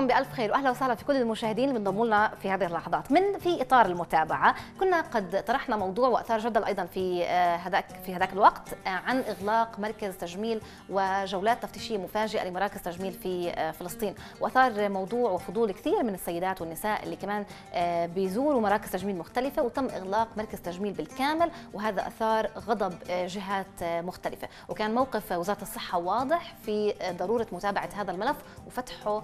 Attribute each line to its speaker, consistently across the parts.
Speaker 1: مساكم بألف خير وأهلا وسهلا في كل المشاهدين اللي بينضموا لنا في هذه اللحظات من في إطار المتابعة كنا قد طرحنا موضوع وأثار جدل أيضا في آه، هذاك في هذاك الوقت آه، عن إغلاق مركز تجميل وجولات تفتيشية مفاجئة لمراكز تجميل في آه، فلسطين وأثار موضوع وفضول كثير من السيدات والنساء اللي كمان بيزوروا مراكز تجميل مختلفة وتم إغلاق مركز تجميل بالكامل وهذا أثار غضب جهات مختلفة وكان موقف وزارة الصحة واضح في ضرورة متابعة هذا الملف وفتحه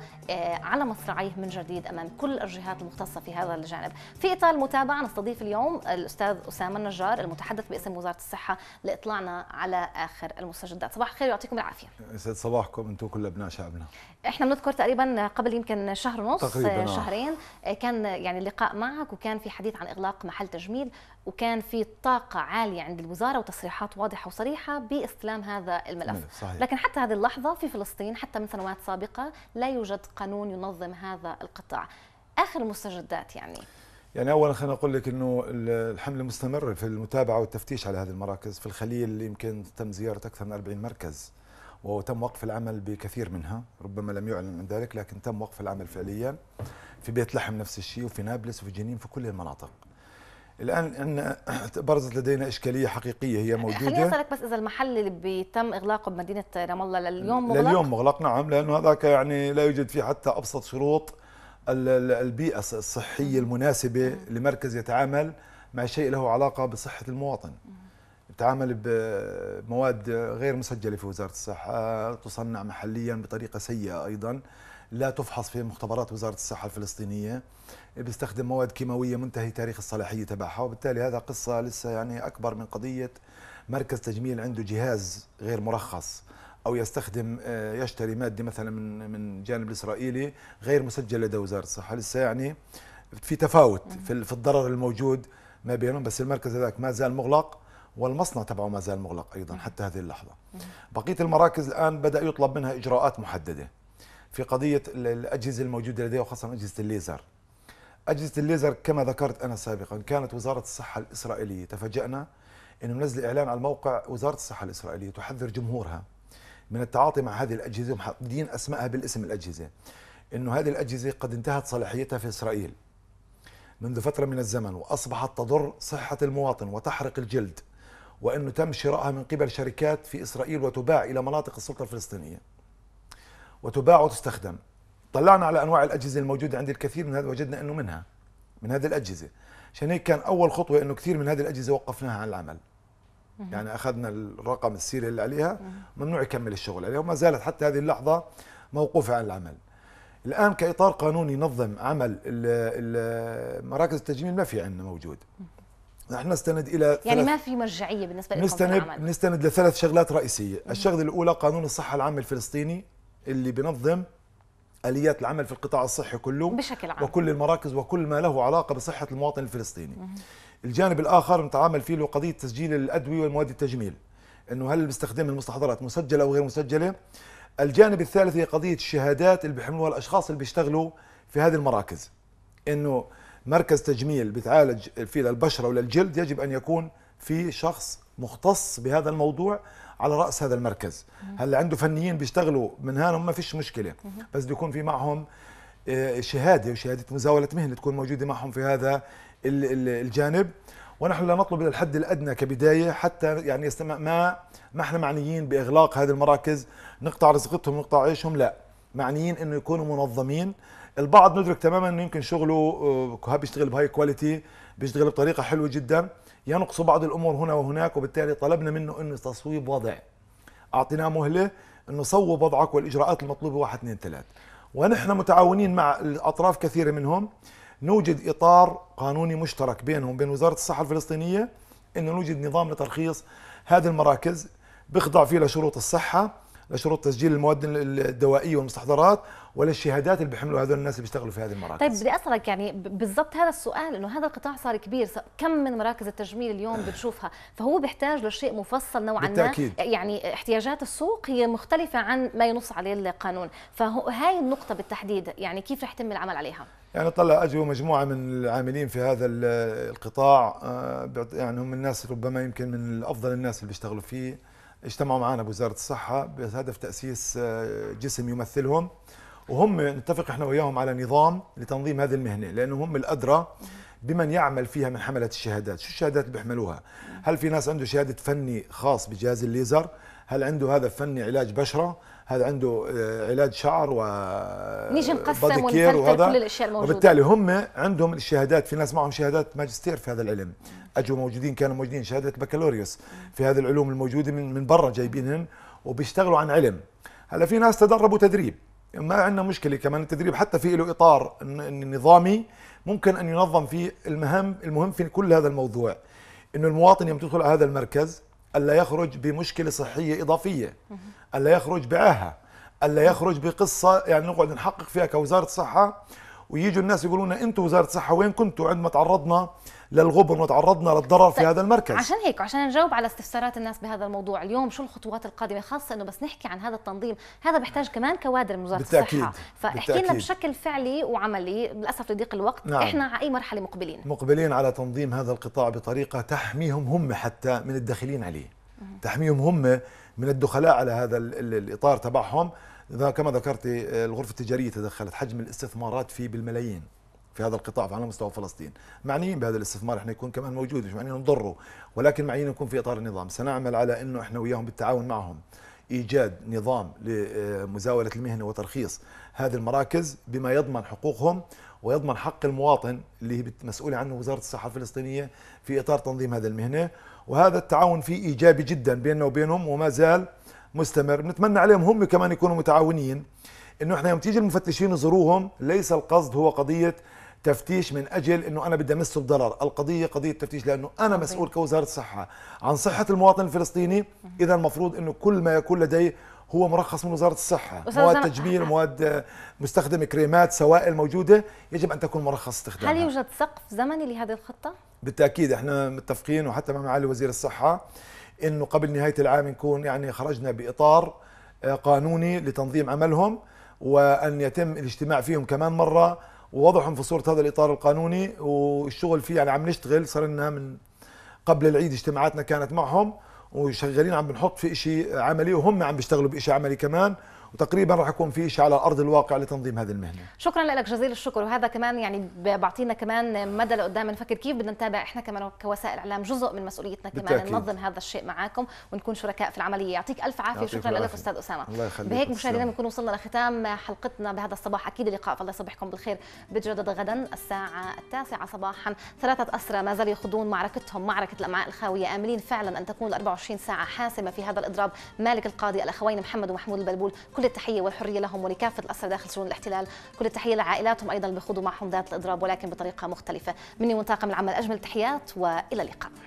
Speaker 1: على مصراعيه من جديد امام كل الجهات المختصه في هذا الجانب. في اطار المتابعه نستضيف اليوم الاستاذ اسامه النجار المتحدث باسم وزاره الصحه لاطلاعنا على اخر المستجدات. صباح الخير ويعطيكم العافيه.
Speaker 2: يسعد صباحكم انتم كل ابناء شعبنا.
Speaker 1: احنا بنذكر تقريبا قبل يمكن شهر ونص تقريباً آه. شهرين كان يعني اللقاء معك وكان في حديث عن اغلاق محل تجميل وكان في طاقه عاليه عند الوزاره وتصريحات واضحه وصريحه باستلام هذا الملف. صحيح. لكن حتى هذه اللحظه في فلسطين حتى من سنوات سابقه لا يوجد قانون ينظم هذا القطاع اخر المستجدات يعني
Speaker 2: يعني اولا خلينا اقول لك انه الحمله مستمره في المتابعه والتفتيش على هذه المراكز في الخليل يمكن تم زياره اكثر من 40 مركز وتم وقف العمل بكثير منها ربما لم يعلن عن ذلك لكن تم وقف العمل فعليا في بيت لحم نفس الشيء وفي نابلس وفي جنين في كل المناطق الان ان برزت لدينا اشكاليه حقيقيه هي موجوده خليني اسالك
Speaker 1: بس اذا المحل اللي بيتم اغلاقه بمدينه رام الله لليوم مغلق لليوم
Speaker 2: مغلق نعم لانه هذاك يعني لا يوجد فيه حتى ابسط شروط البيئه الصحيه المناسبه لمركز يتعامل مع شيء له علاقه بصحه المواطن يتعامل بمواد غير مسجله في وزاره الصحه تصنع محليا بطريقه سيئه ايضا لا تفحص في مختبرات وزارة الصحة الفلسطينية بيستخدم مواد كيماوية منتهي تاريخ الصلاحية تبعها وبالتالي هذا قصة لسه يعني أكبر من قضية مركز تجميل عنده جهاز غير مرخص او يستخدم آه، يشتري ماده مثلا من من جانب الاسرائيلي غير مسجل لدى وزاره الصحه لسه يعني في تفاوت في في الضرر الموجود ما بينهم بس المركز هذاك ما زال مغلق والمصنع تبعه ما زال مغلق ايضا حتى هذه اللحظه بقيه المراكز الان بدا يطلب منها اجراءات محدده في قضيه الاجهزه الموجوده لديها وخاصه اجهزه الليزر. اجهزه الليزر كما ذكرت انا سابقا كانت وزاره الصحه الاسرائيليه تفاجانا انه منزل اعلان على موقع وزاره الصحه الاسرائيليه تحذر جمهورها من التعاطي مع هذه الاجهزه ومحددين اسمائها بالاسم الاجهزه. انه هذه الاجهزه قد انتهت صلاحيتها في اسرائيل. منذ فتره من الزمن واصبحت تضر صحه المواطن وتحرق الجلد. وانه تم شرائها من قبل شركات في اسرائيل وتباع الى مناطق السلطه الفلسطينيه. وتباع وتستخدم طلعنا على انواع الاجهزه الموجوده عند الكثير من هذا وجدنا انه منها من هذه الاجهزه عشان هيك كان اول خطوه انه كثير من هذه الاجهزه وقفناها عن العمل يعني اخذنا الرقم السيري اللي عليها ممنوع يكمل الشغل عليها وما زالت حتى هذه اللحظه موقوفه عن العمل الان كاطار قانوني ينظم عمل مراكز التجميل ما في عندنا موجود نحن نستند الى يعني ما
Speaker 1: في مرجعيه بالنسبه نستند
Speaker 2: نستند لثلاث شغلات رئيسيه الشغله الاولى قانون الصحه العامه الفلسطيني اللي بنظم اليات العمل في القطاع الصحي كله بشكل عام وكل المراكز وكل ما له علاقه بصحه المواطن الفلسطيني. مه. الجانب الاخر نتعامل فيه له قضيه تسجيل الادويه والمواد التجميل انه هل بيستخدم المستحضرات مسجله او غير مسجله؟ الجانب الثالث هي قضيه الشهادات اللي بيحملوها الاشخاص اللي بيشتغلوا في هذه المراكز. انه مركز تجميل بتعالج فيه للبشره وللجلد يجب ان يكون في شخص مختص بهذا الموضوع على راس هذا المركز هلا عنده فنيين بيشتغلوا من هنا ما فيش مشكله بس بده يكون في معهم آه، شهاده وشهاده مزاوله مهنه تكون موجوده معهم في هذا الجانب ونحن لا نطلب الى الحد الادنى كبدايه حتى يعني ما ما احنا معنيين باغلاق هذه المراكز نقطع رزقتهم نقطع عيشهم لا معنيين انه يكونوا منظمين البعض ندرك تماما انه يمكن شغله آه، بيشتغل بهاي كواليتي بيشتغل بطريقه حلوه جدا ينقص بعض الامور هنا وهناك وبالتالي طلبنا منه انه تصويب وضع اعطيناه مهله انه صوب وضعك والاجراءات المطلوبه 1 2 3 ونحن متعاونين مع الاطراف كثيره منهم نوجد اطار قانوني مشترك بينهم بين وزاره الصحه الفلسطينيه انه نوجد نظام لترخيص هذه المراكز بخضع فيه لشروط الصحه شروط تسجيل المواد الدوائيه والمستحضرات ولا الشهادات اللي بيحملوا هذول الناس اللي بيشتغلوا في هذه المراكز طيب بدي
Speaker 1: اسالك يعني بالضبط هذا السؤال انه هذا القطاع صار كبير كم من مراكز التجميل اليوم بتشوفها فهو بيحتاج لشيء مفصل نوعا ما يعني احتياجات السوق هي مختلفه عن ما ينص عليه القانون فهاي النقطه بالتحديد يعني كيف رح يتم العمل عليها
Speaker 2: يعني طلع اجوا مجموعه من العاملين في هذا القطاع آه، يعني هم الناس ربما يمكن من افضل الناس اللي بيشتغلوا فيه اجتمعوا معنا بوزاره الصحه بهدف تاسيس آه، جسم يمثلهم وهم نتفق احنا وياهم على نظام لتنظيم هذه المهنه لانه هم الادرى بمن يعمل فيها من حمله الشهادات، شو الشهادات اللي بيحملوها؟ هل في ناس عنده شهاده فني خاص بجهاز الليزر؟ هل عنده هذا فني علاج بشره؟ هذا عنده آه، علاج شعر و نيجي نقسم ونفلتر كل الاشياء الموجوده وبالتالي هم عندهم الشهادات في ناس معهم شهادات ماجستير في هذا العلم اجوا موجودين كانوا موجودين شهاده بكالوريوس في هذه العلوم الموجوده من من برا جايبينهم وبيشتغلوا عن علم هلا في ناس تدربوا تدريب ما عندنا مشكله كمان التدريب حتى في له اطار نظامي ممكن ان ينظم في المهم المهم في كل هذا الموضوع انه المواطن يوم تدخل على هذا المركز ألا يخرج بمشكلة صحية إضافية ألا يخرج بعاهة ألا يخرج بقصة يعني نقعد نحقق فيها كوزارة صحة ويجوا الناس يقولون أنتم وزارة صحة وين كنتوا عندما تعرضنا للغبن وتعرضنا للضرر في طيب، هذا المركز عشان
Speaker 1: هيك عشان نجاوب على استفسارات الناس بهذا الموضوع اليوم شو الخطوات القادمه خاصه انه بس نحكي عن هذا التنظيم هذا بيحتاج كمان كوادر من وزاره بالتأكيد. الصحه فاحكي لنا بشكل فعلي وعملي للاسف لضيق الوقت نعم. احنا على اي مرحله مقبلين
Speaker 2: مقبلين على تنظيم هذا القطاع بطريقه تحميهم هم حتى من الداخلين عليه تحميهم هم من الدخلاء على هذا الاطار تبعهم كما ذكرت آه، الغرفه التجاريه تدخلت حجم الاستثمارات فيه بالملايين في هذا القطاع على مستوى فلسطين معنيين بهذا الاستثمار احنا يكون كمان موجود مش معنيين نضره ولكن معنيين نكون في اطار النظام سنعمل على انه احنا وياهم بالتعاون معهم ايجاد نظام لمزاوله المهنه وترخيص هذه المراكز بما يضمن حقوقهم ويضمن حق المواطن اللي هي مسؤوله عنه وزاره الصحه الفلسطينيه في اطار تنظيم هذه المهنه وهذا التعاون فيه ايجابي جدا بيننا وبينهم وما زال مستمر نتمنى عليهم هم كمان يكونوا متعاونين انه احنا يوم تيجي المفتشين يزوروهم ليس القصد هو قضيه تفتيش من اجل انه انا بدي امسه بضرر، القضيه قضيه تفتيش لانه انا مسؤول كوزاره الصحه عن صحه المواطن الفلسطيني، اذا المفروض انه كل ما يكون لدي هو مرخص من وزاره الصحه، مواد تجميل، مواد مستخدمه كريمات، سوائل موجوده، يجب ان تكون مرخص استخدامها. هل
Speaker 1: يوجد سقف زمني لهذه الخطه؟
Speaker 2: بالتاكيد احنا متفقين وحتى مع معالي وزير الصحه انه قبل نهايه العام نكون يعني خرجنا باطار آه، قانوني لتنظيم عملهم وان يتم الاجتماع فيهم كمان مره ووضعهم في صوره هذا الاطار القانوني والشغل فيه يعني عم نشتغل صار لنا من قبل العيد اجتماعاتنا كانت معهم وشغالين عم بنحط في شيء عملي وهم عم بيشتغلوا بشيء عملي كمان وتقريبا راح يكون في شيء على ارض الواقع لتنظيم هذه
Speaker 1: المهنه شكرا لك جزيل الشكر وهذا كمان يعني بعطينا كمان مدى لقدام نفكر كيف بدنا نتابع احنا كمان كوسائل اعلام جزء من مسؤوليتنا كمان بالتأكيد. ننظم هذا الشيء معاكم ونكون شركاء في العمليه يعطيك الف عافيه شكرا لك استاذ اسامه الله يخليك بهيك مشاهدينا بنكون وصلنا لختام حلقتنا بهذا الصباح اكيد اللقاء الله يصبحكم بالخير بتجدد غدا الساعه التاسعه صباحا ثلاثه اسرى ما زالوا يخوضون معركتهم معركه الامعاء الخاويه املين فعلا ان تكون ال 24 ساعه حاسمه في هذا الاضراب مالك القاضي الاخوين محمد ومحمود البلبول كل التحيه والحريه لهم ولكافه الاسرى داخل سجون الاحتلال كل التحيه لعائلاتهم ايضا بيخوضوا معهم ذات الاضراب ولكن بطريقه مختلفه مني ومن طاقم العمل اجمل التحيات والى اللقاء